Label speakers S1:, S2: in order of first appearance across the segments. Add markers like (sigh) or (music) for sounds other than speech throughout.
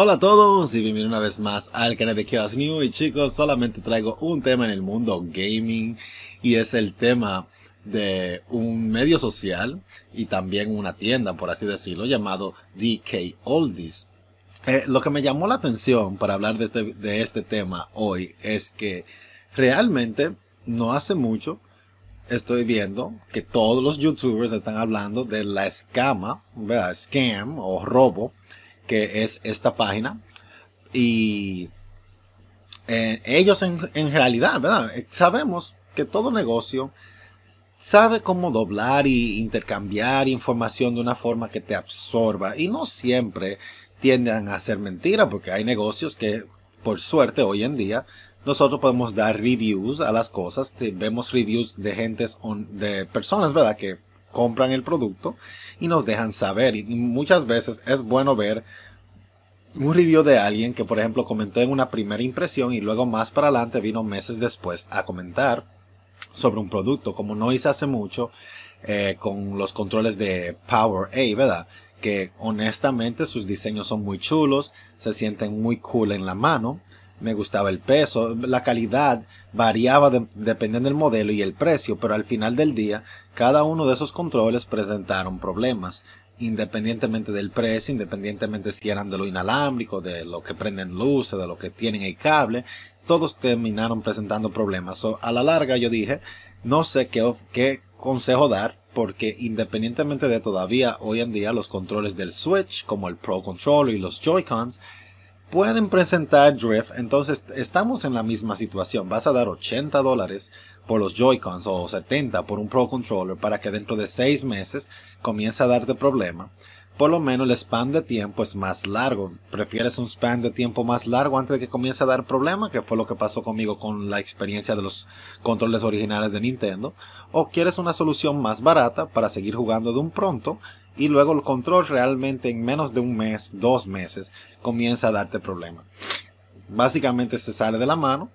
S1: Hola a todos y bienvenidos una vez más al canal de Kiosk New y chicos solamente traigo un tema en el mundo gaming y es el tema de un medio social y también una tienda por así decirlo llamado DK Oldies. Eh, lo que me llamó la atención para hablar este, de este, tema hoy es que realmente no hace mucho estoy viendo que todos los youtubers están hablando de la escama, ¿verdad? scam o robo que es esta página. Y eh, ellos en, realidad, eh, Sabemos que todo negocio sabe cómo doblar y intercambiar información de una forma que te absorba. Y no siempre tienden a ser mentira, porque hay negocios que, por suerte, hoy en día, nosotros podemos dar reviews a las cosas. Vemos reviews de gentes, de personas, ¿verdad? Que compran el producto y nos dejan saber. Y muchas veces es bueno ver un review de alguien que, por ejemplo, comentó en una primera impresión y luego más para adelante vino meses después a comentar sobre un producto, como no hice hace mucho eh, con los controles de Power A, ¿verdad? Que honestamente sus diseños son muy chulos, se sienten muy cool en la mano me gustaba el peso, la calidad variaba dependiendo del modelo y el precio, pero al final del día cada uno de esos controles presentaron problemas, independientemente del precio, independientemente si eran de lo inalámbrico, de lo que prenden luces, de lo que tienen el cable, todos terminaron presentando problemas. a la larga yo dije, no sé qué, qué consejo dar, porque independientemente de todavía hoy en día los controles del Switch, como el Pro Controller y los Joy-Cons, pueden presentar Drift, entonces estamos en la misma situación. Vas a dar 80 dólares por los Joy-Cons o 70 por un Pro Controller para que dentro de 6 meses comience a darte problema. Por lo menos el span de tiempo es más largo. Prefieres un span de tiempo más largo antes de que comience a dar problema, que fue lo que pasó conmigo con la experiencia de los controles originales de Nintendo. O quieres una solución más barata para seguir jugando de un pronto y luego el control realmente en menos de un mes, dos meses, comienza a darte problema. Básicamente se este sale de la mano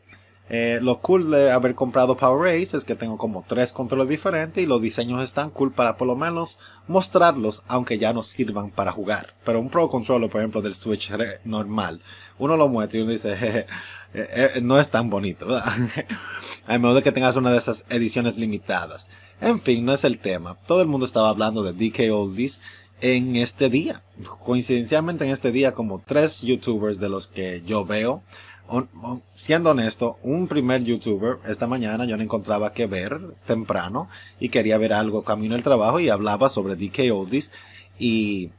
S1: eh, lo cool de haber comprado Power Race es que tengo como tres controles diferentes y los diseños están cool para por lo menos mostrarlos, aunque ya no sirvan para jugar. Pero un Pro Controller, por ejemplo, del Switch normal, uno lo muestra y uno dice, (laughs) eh, eh, no es tan bonito, (laughs) A menos de que tengas una de esas ediciones limitadas. En fin, no es el tema. Todo el mundo estaba hablando de DK Oldies en este día. Coincidencialmente en este día, como tres YouTubers de los que yo veo siendo honesto, un primer youtuber, esta mañana yo no encontraba que ver temprano y quería ver algo camino al trabajo y hablaba sobre DK Oldies y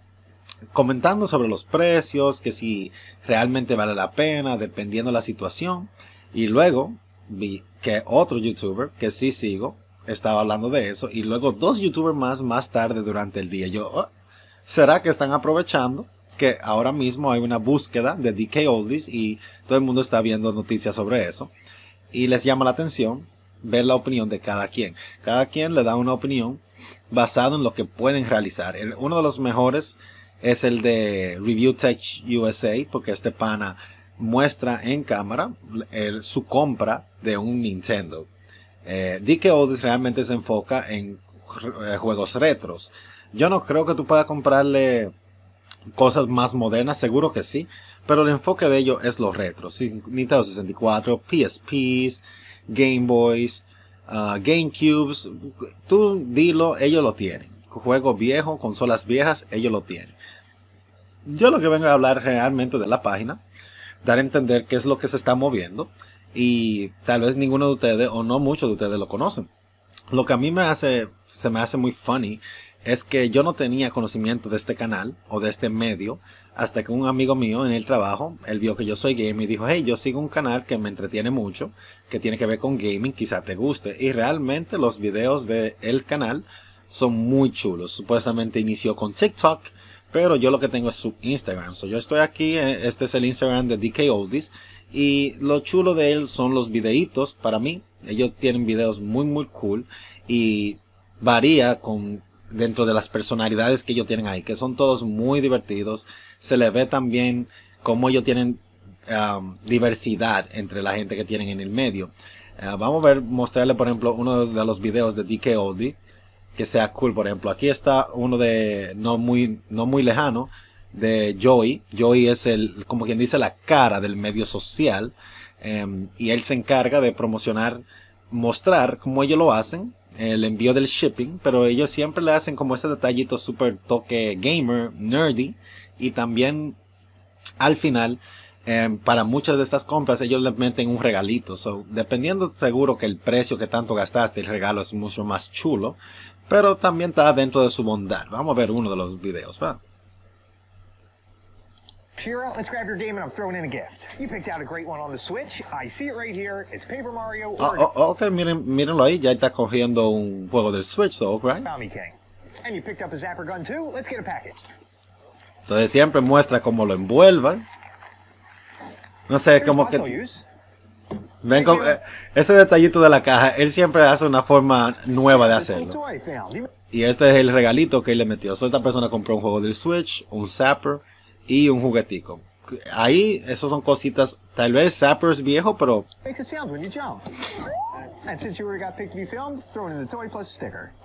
S1: comentando sobre los precios, que si realmente vale la pena, dependiendo la situación. Y luego vi que otro youtuber, que sí sigo, estaba hablando de eso. Y luego dos youtubers más más tarde durante el día. Yo, oh, ¿será que están aprovechando? que ahora mismo hay una búsqueda de DK Oldies y todo el mundo está viendo noticias sobre eso. Y les llama la atención ver la opinión de cada quien. Cada quien le da una opinión basada en lo que pueden realizar. uno de los mejores es el de Review Tech USA, porque este pana muestra en cámara su compra de un Nintendo. Eh, DK Oldies realmente se enfoca en eh, juegos retros. Yo no creo que tú puedas comprarle cosas más modernas, seguro que sí, pero el enfoque de ello es los retro. Nintendo 64, PSPs, Game Boys, ah, GameCubes, tú dilo, ellos lo tienen, Juego viejo, consolas viejas, ellos lo tienen. Yo lo que vengo a hablar realmente de la página, dar a entender qué es lo que se está moviendo y tal vez ninguno de ustedes o no muchos de ustedes lo conocen. Lo que a mí me hace, se me hace muy funny es que yo no tenía conocimiento de este canal o de este medio hasta que un amigo mío en el trabajo, él vio que yo soy gamer y dijo, hey, yo sigo un canal que me entretiene mucho, que tiene que ver con gaming, quizá te guste. Y realmente los videos de el canal son muy chulos. Supuestamente inició con TikTok, pero yo lo que tengo es su Instagram. yo estoy aquí, eh, este es el Instagram de DK Oldies. Y lo chulo de él son los videitos para mí. Ellos tienen videos muy, muy cool. Y varía con dentro de las personalidades que ellos tienen ahí, que son todos muy divertidos. Se les ve también cómo ellos tienen um, diversidad entre la gente que tienen en el medio. Uh, vamos a ver, mostrarle por ejemplo uno de los videos de DK Oldie, que sea cool, por ejemplo. Aquí está uno de no muy, no muy lejano, de Joey. Joey es el, como quien dice, la cara del medio social. Em, y él se encarga de promocionar, mostrar cómo ellos lo hacen el envío del shipping, pero ellos siempre le hacen como ese detallito super toque gamer, nerdy, y también al final, em, para muchas de estas compras, ellos le meten un regalito. So, dependiendo seguro que el precio que tanto gastaste, el regalo es mucho más chulo, pero también está dentro de su bondad. Vamos a ver uno de los videos. ¿va? your game and I'm throwing in a gift. You picked ok, miren, mírenlo ahí. Ya está cogiendo un juego del Switch, so, you picked up a zapper gun too. Let's get a package. Entonces siempre muestra cómo lo envuelvan. No sé, cómo que... Ven con, eh, ese detallito de la caja, él siempre hace una forma nueva de hacerlo. Y este es el regalito que él le metió. esta persona compró un juego del Switch, un Zapper, y un juguetico. Ahí, esos son cositas, tal vez Zappers viejo, pero...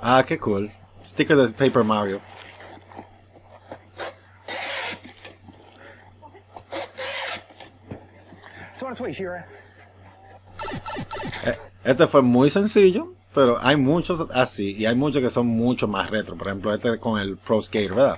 S1: Ah, qué cool. Sticker de Paper Mario. Eh, este fue muy sencillo, pero hay muchos así y hay muchos que son mucho más retro. Por ejemplo, este con el Pro Skater, ¿verdad?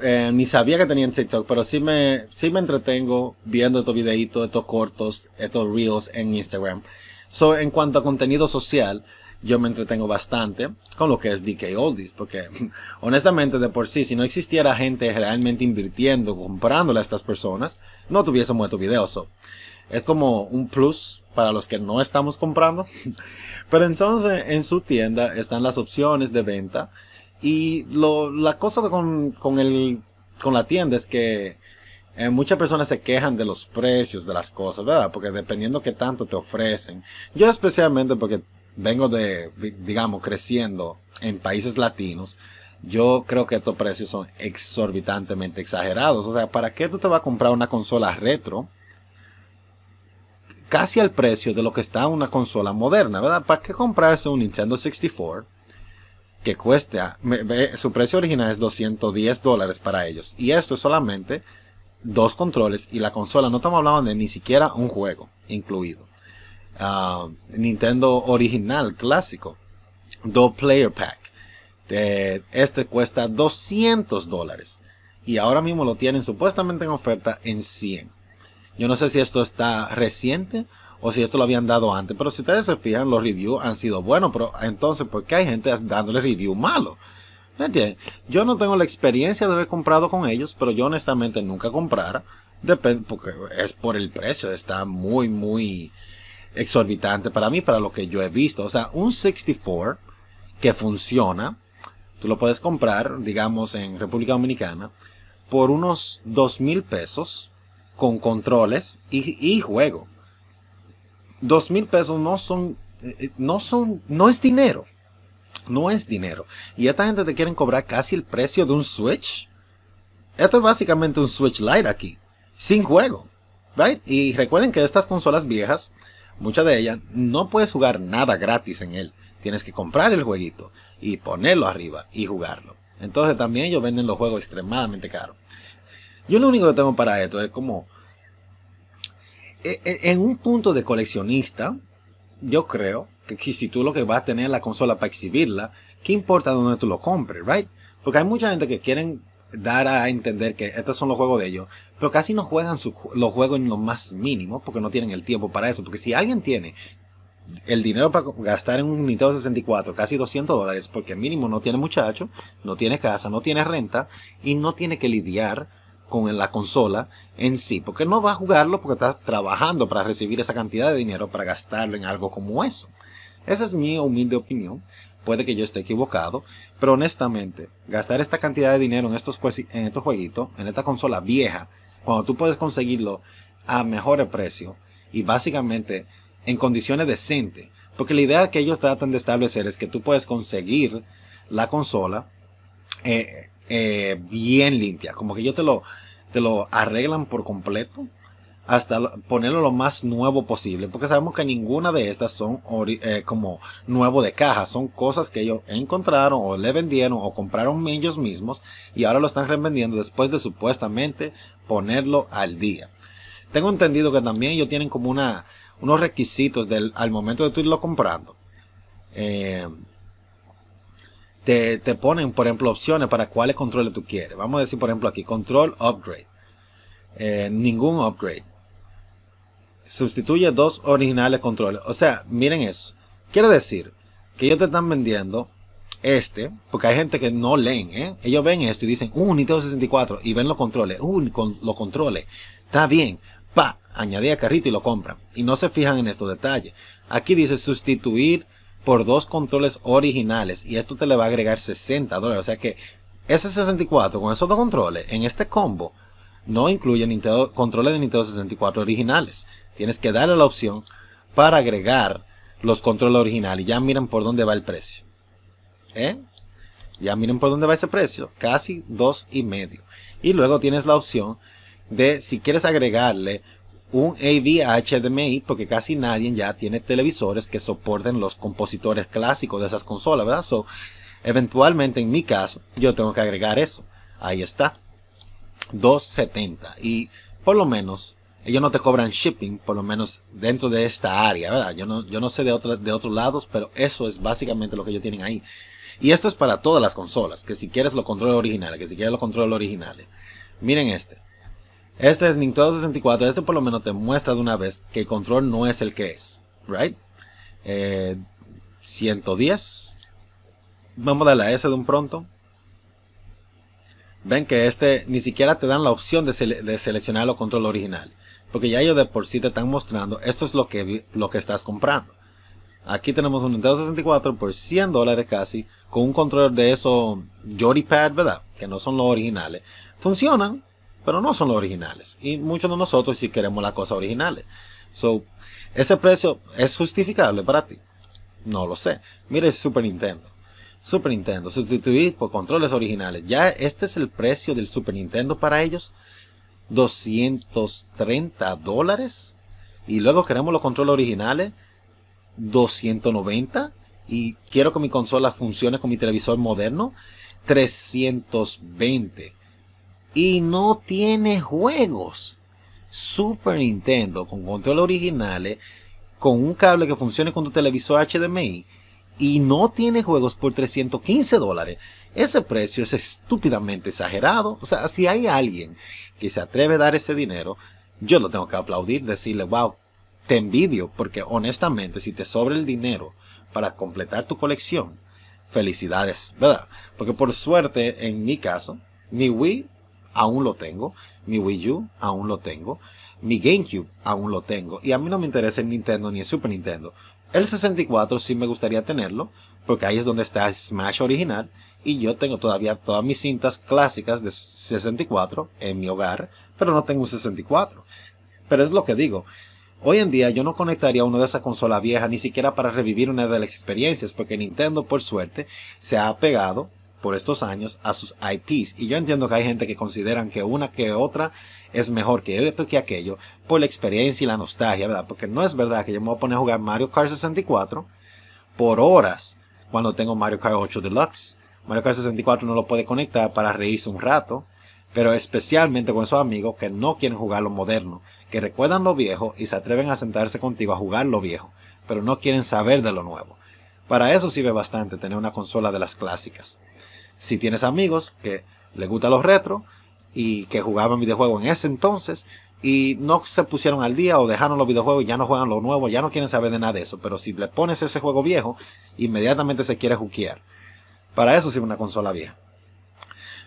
S1: Eh, ni sabía que tenían TikTok, pero sí me, sí me entretengo viendo estos videitos, estos cortos, estos reels en Instagram. So, en cuanto a contenido social, yo me entretengo bastante con lo que es DK Oldies, porque (laughs) honestamente de por sí, si no existiera gente realmente invirtiendo, comprándole a estas personas, no tuviésemos estos videos. es como un plus para los que no estamos comprando. (laughs) Pero entonces en su tienda están las opciones de venta y la cosa con, con, el, con la tienda es que eh, muchas personas se quejan de los precios de las cosas, ¿verdad? Porque dependiendo qué tanto te ofrecen. Yo especialmente porque vengo de, digamos, creciendo en países latinos, yo creo que estos precios son exorbitantemente exagerados. O sea, ¿para qué tú te vas a comprar una consola retro? Casi al precio de lo que está una consola moderna, ¿verdad? ¿Para qué comprarse un Nintendo 64? que cuesta, ah, su precio original es 210 dólares para ellos. Y esto es solamente dos controles y la consola. No estamos hablando de ni siquiera un juego incluido. Ah, Nintendo original, clásico. do player pack. este cuesta 200 dólares. Y ahora mismo lo tienen supuestamente en oferta en 100. Yo no sé si esto está reciente o si esto lo habían dado antes. Pero si ustedes se fijan, los reviews han sido buenos, pero entonces, ¿por qué hay gente dándole review malo? ¿Me entienden? Yo no tengo la experiencia de haber comprado con ellos, pero yo honestamente nunca comprara. Depende, porque es por el precio, está muy, muy exorbitante para mí, para lo que yo he visto. O sea, un 64 que funciona, tú lo puedes comprar, digamos, en República Dominicana, por unos 2 mil pesos con controles y juego dos mil pesos no son, eh, eh, no son, no es dinero. No es dinero. Y esta gente te quieren cobrar casi el precio de un Switch. Esto es básicamente un Switch Lite aquí. Sin juego. Right? Y recuerden que estas consolas viejas, muchas de ellas, no puedes jugar nada gratis en él. Tienes que comprar el jueguito y ponerlo arriba y jugarlo. Entonces también ellos venden los juegos extremadamente caros. Yo lo único que tengo para esto es como e, e, en un punto de coleccionista, yo creo que si tú lo que vas a tener la consola para exhibirla, ¿qué importa dónde tú lo compres, right? Porque hay mucha gente que quieren dar a entender que estos son los juegos de ellos, pero casi no juegan los juegos en lo más mínimo porque no tienen el tiempo para eso. Porque si alguien tiene el dinero para gastar en un Nintendo 64, casi 200 dólares, porque mínimo no tiene muchacho, no tiene casa, no tiene renta y no tiene que lidiar con la consola en sí, porque no va a jugarlo porque está trabajando para recibir esa cantidad de dinero para gastarlo en algo como eso. Esa es mi humilde opinión. Puede que yo esté equivocado, pero honestamente, gastar esta cantidad de dinero en estos, en estos jueguitos, en esta consola vieja, cuando tú puedes conseguirlo a mejor precio y básicamente en condiciones decentes, porque la idea que ellos tratan de establecer es que tú puedes conseguir la consola eh, eh, bien limpia. Como que yo te lo, te lo arreglan por completo hasta ponerlo lo más nuevo posible, porque sabemos que ninguna de estas son eh, como nuevo de caja, son cosas que ellos encontraron o le vendieron o compraron ellos mismos y ahora lo están revendiendo después de supuestamente ponerlo al día. Tengo entendido que también ellos tienen como una, unos requisitos del, al momento de tú irlo comprando. Eh, te, ponen, por ejemplo, opciones para cuáles controles tú quieres. Vamos a decir, por ejemplo, aquí, control upgrade. Eh, ningún upgrade. Sustituye dos originales controles. O sea, miren eso. Quiere decir que ellos te están vendiendo este, porque hay gente que no leen, ¿eh? Ellos ven esto y dicen, uh, un Nintendo 64, y ven los controles, uh, con, los controles, está bien, pa, añadía a carrito y lo compran. Y no se fijan en estos detalles. Aquí dice sustituir por dos controles originales y esto te le va a agregar 60 dólares. O sea que ese 64 con esos dos controles en este combo no incluye controles de Nintendo 64 originales. Tienes que darle la opción para agregar los controles originales. Y ya miren por dónde va el precio. ¿Eh? Ya miren por dónde va ese precio. Casi dos y medio. Y luego tienes la opción de si quieres agregarle un AV HDMI, porque casi nadie ya tiene televisores que soporten los compositores clásicos de esas consolas, ¿verdad? So, eventualmente en mi caso, yo tengo que agregar eso. Ahí está. 270. Y por lo menos, ellos no te cobran shipping, por lo menos dentro de esta área, ¿verdad? Yo no, yo no sé de, de otros lados, pero eso es básicamente lo que ellos tienen ahí. Y esto es para todas las consolas, que si quieres lo controles originales, que si quieres los controles originales. Miren este. Este es Nintendo 64, este por lo menos te muestra de una vez que el control no es el que es, ¿right? 110. Eh, Vamos a darle a S de un pronto. Ven que este ni siquiera te dan la opción de, seleccionar los control original. Porque ya ellos de por sí te están mostrando, esto es lo que, lo que estás comprando. Aquí tenemos un Nintendo 64 por 100 dólares casi, con un control de esos Joypad, ¿verdad? Que no son los originales. Funcionan, pero no son los originales. Y muchos de nosotros sí queremos las cosas originales. So, ese precio es justificable para ti. No lo sé. Mire Super Nintendo. Super Nintendo, sustituir por controles originales. Ya este es el precio del Super Nintendo para ellos. 230 dólares. Y luego queremos los controles originales. 290. Y quiero que mi consola funcione con mi televisor moderno. 320 y no tiene juegos. Super Nintendo con control originales, eh, con un cable que funcione con tu televisor HDMI y no tiene juegos por 315 dólares. Ese precio es estúpidamente exagerado. O sea, si hay alguien que se atreve a dar ese dinero, yo lo tengo que aplaudir, decirle, wow, te envidio, porque honestamente, si te sobra el dinero para completar tu colección, felicidades, ¿verdad? Porque por suerte, en mi caso, mi Wii aún lo tengo, mi Wii U aún lo tengo, mi GameCube aún lo tengo, y a mí no me interesa el Nintendo ni el Super Nintendo. El 64 sí me gustaría tenerlo, porque ahí es donde está Smash original, y yo tengo todavía todas mis cintas clásicas de 64 en mi hogar, pero no tengo un 64. Pero es lo que digo. Hoy en día yo no conectaría una de esas consolas viejas ni siquiera para revivir una de las experiencias, porque Nintendo, por suerte, se ha pegado, por estos años a sus IPs. Y yo entiendo que hay gente que consideran que una que otra es mejor que esto que aquello por la experiencia y la nostalgia, ¿verdad? Porque no es verdad que yo me voy a poner a jugar Mario Kart 64 por horas cuando tengo Mario Kart 8 Deluxe. Mario Kart 64 no lo puede conectar para reírse un rato, pero especialmente con esos amigos que no quieren jugar lo moderno, que recuerdan lo viejo y se atreven a sentarse contigo a jugar lo viejo, pero no quieren saber de lo nuevo. Para eso sirve bastante tener una consola de las clásicas si tienes amigos que les gustan los retro y que jugaban videojuegos en ese entonces y no se pusieron al día o dejaron los videojuegos y ya no juegan los nuevos, ya no quieren saber de nada de eso. Pero si le pones ese juego viejo, inmediatamente se quiere juquear. Para eso sirve una consola vieja.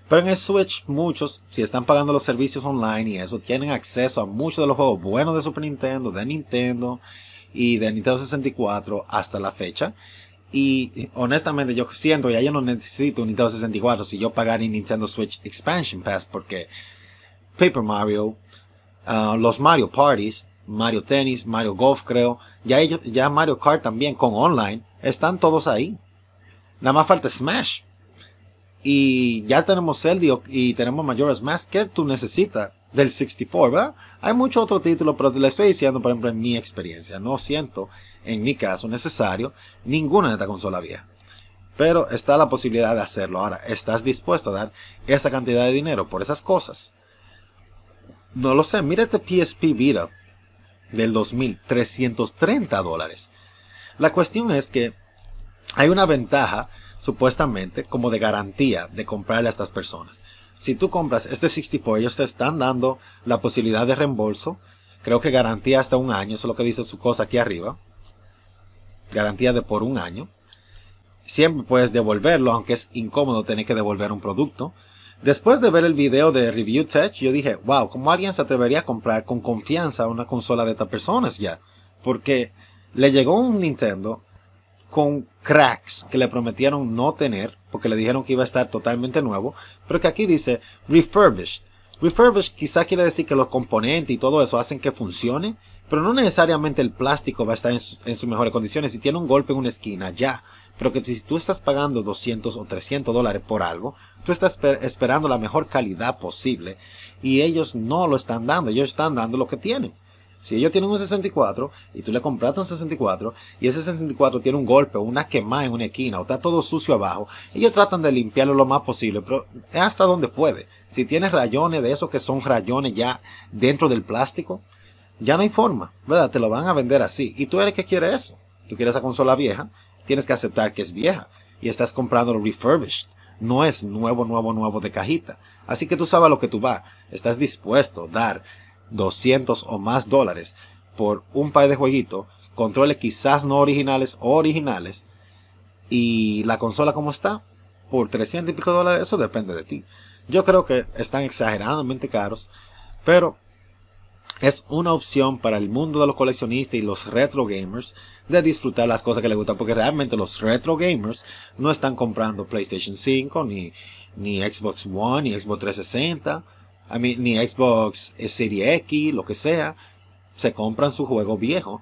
S1: Pero en el Switch, muchos, si están pagando los servicios online y eso, tienen acceso a muchos de los juegos buenos de Super Nintendo, de Nintendo y de Nintendo 64 hasta la fecha. Y honestamente yo siento ya yo no necesito un Nintendo 64 si yo pagar un Nintendo Switch Expansion Pass porque Paper Mario, ah, los Mario Parties, Mario Tennis, Mario Golf creo, ya, ya Mario Kart también con online, están todos ahí. Nada más falta Smash. Y ya tenemos Zelda y tenemos Majora's Mask que tú necesitas del 64, Hay muchos otros títulos, pero te lo estoy diciendo, por ejemplo, en mi experiencia. No siento en mi caso necesario, ninguna de esta consola vieja. Pero está la posibilidad de hacerlo. Ahora, ¿estás dispuesto a dar esa cantidad de dinero por esas cosas? No lo sé, mírate este PSP Vita del $2,330. dólares. La cuestión es que hay una ventaja, supuestamente, como de garantía de comprarle a estas personas. Si tú compras este 64, ellos te están dando la posibilidad de reembolso. Creo que garantía hasta un año, eso es lo que dice su cosa aquí arriba garantía de por un año. Siempre puedes devolverlo, aunque es incómodo tener que devolver un producto. Después de ver el video de Review Tech, yo dije, wow, ¿cómo alguien se atrevería a comprar con confianza una consola de estas personas ya? Porque le llegó un Nintendo con cracks que le prometieron no tener, porque le dijeron que iba a estar totalmente nuevo, pero que aquí dice refurbished. Refurbished quizá quiere decir que los componentes y todo eso hacen que funcione, pero no necesariamente el plástico va a estar en, sus mejores condiciones. Si tiene un golpe en una esquina, ya. Pero que si tú estás pagando 200 o 300 dólares por algo, tú estás esperando la mejor calidad posible y ellos no lo están dando, ellos están dando lo que tienen. Si ellos tienen un 64 y tú le compraste un 64 y ese 64 tiene un golpe o una quemada en una esquina o está todo sucio abajo, ellos tratan de limpiarlo lo más posible, pero hasta donde puede. Si tienes rayones de esos que son rayones ya dentro del plástico, ya no hay forma, ¿verdad? Te lo van a vender así. Y tú eres que quiere eso. Tú quieres esa consola vieja, tienes que aceptar que es vieja. Y estás comprando refurbished. No es nuevo, nuevo, nuevo de cajita. Así que tú sabes a lo que tú vas. Estás dispuesto a dar 200 o más dólares por un par de jueguitos, controles quizás no originales o originales, y la consola como está, por 300 y pico dólares, eso depende de ti. Yo creo que están exageradamente caros, pero es una opción para el mundo de los coleccionistas y los retro gamers de disfrutar las cosas que les gustan, porque realmente los retro gamers no están comprando PlayStation 5, ni, ni Xbox One, ni Xbox 360, ni Xbox Series X, lo que sea. Se compran su juego viejo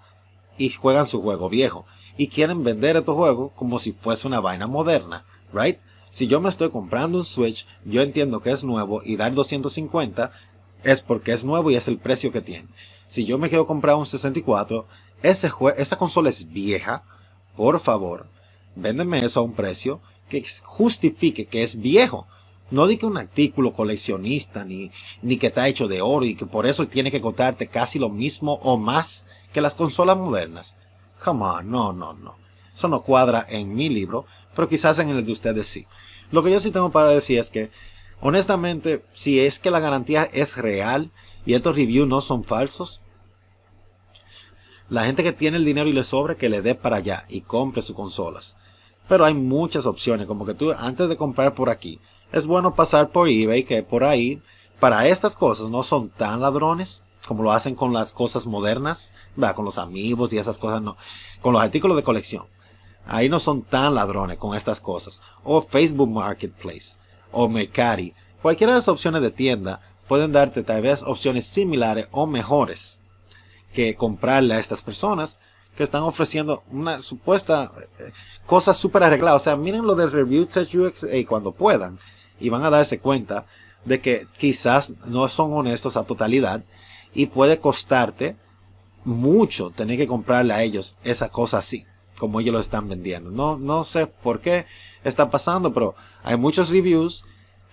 S1: y juegan su juego viejo. Y quieren vender estos juegos como si fuese una vaina moderna, ¿right? Si yo me estoy comprando un Switch, yo entiendo que es nuevo y dar 250 es porque es nuevo y es el precio que tiene. Si yo me quiero comprar un 64, esa consola es vieja, por favor, véndeme eso a un precio que justifique que es viejo. No diga un artículo coleccionista ni, ni que está hecho de oro y que por eso tiene que contarte casi lo mismo o más que las consolas modernas. Come on, no, no, no. Eso no cuadra en mi libro, pero quizás en el de ustedes sí. Lo que yo sí tengo para decir es que Honestamente, si es que la garantía es real y estos reviews no son falsos, la gente que tiene el dinero y le sobra, que le dé para allá y compre sus consolas. Pero hay muchas opciones, como que tú antes de comprar por aquí, es bueno pasar por eBay, que por ahí, para estas cosas no son tan ladrones como lo hacen con las cosas modernas, con los amigos y esas cosas, no, con los artículos de colección. Ahí no son tan ladrones con estas cosas. O Facebook Marketplace o Mercari. Cualquiera de las opciones de tienda pueden darte tal vez opciones similares o mejores que comprarle a estas personas que están ofreciendo una supuesta eh, cosa súper arreglada. O sea, miren lo de Review Test UX eh, cuando puedan y van a darse cuenta de que quizás no son honestos a totalidad y puede costarte mucho tener que comprarle a ellos esa cosa así, como ellos lo están vendiendo. No, no sé por qué está pasando, pero hay muchos reviews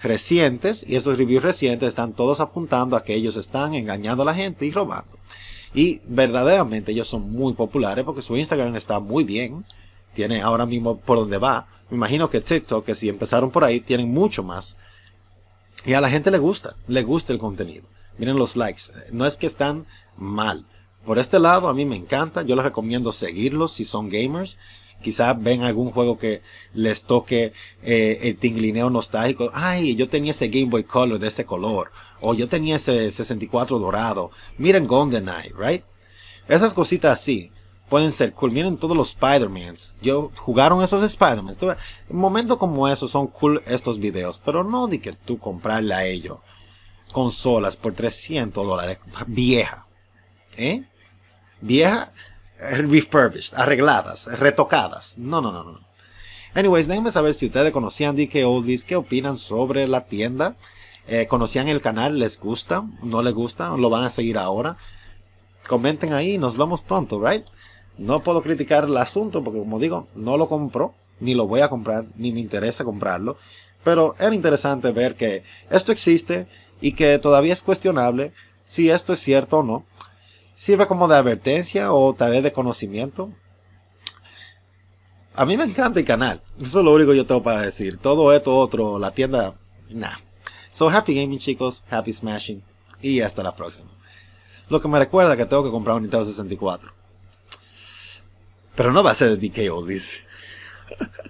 S1: recientes y esos reviews recientes están todos apuntando a que ellos están engañando a la gente y robando. Y verdaderamente ellos son muy populares porque su Instagram está muy bien. Tiene ahora mismo por donde va. Me imagino que TikTok, que si empezaron por ahí, tienen mucho más. Y a la gente le gusta, le gusta el contenido. Miren los likes. No es que están mal. Por este lado, a mí me encanta. Yo les recomiendo seguirlos si son gamers. Quizás ven algún juego que les toque eh, el tinglineo nostálgico. Ay, yo tenía ese Game Boy Color de ese color. O yo tenía ese 64 dorado. Miren Eye, right? Esas cositas así pueden ser cool. Miren todos los Spider-Mans. Yo jugaron esos Spider-Mans. En momentos como esos son cool estos videos. Pero no de que tú comprarle a ellos consolas por 300 dólares. Vieja. ¿Eh? Vieja refurbished, arregladas, retocadas. No, no, no, no. Anyways, déjenme saber si ustedes conocían DK Oldies, qué opinan sobre la tienda. Eh, ¿Conocían el canal? ¿Les gusta? ¿No les gusta? ¿Lo van a seguir ahora? Comenten ahí, nos vemos pronto, ¿right? No puedo criticar el asunto porque, como digo, no lo compro, ni lo voy a comprar, ni me interesa comprarlo. Pero era interesante ver que esto existe y que todavía es cuestionable si esto es cierto o no sirve como de advertencia o tal vez de conocimiento. A mí me encanta el canal. Eso es lo único que yo tengo para decir. Todo esto, otro, la tienda, nada. So happy gaming chicos, happy smashing y hasta la próxima. Lo que me recuerda que tengo que comprar un Nintendo 64. Pero no va a ser de DK Oldies. (laughs)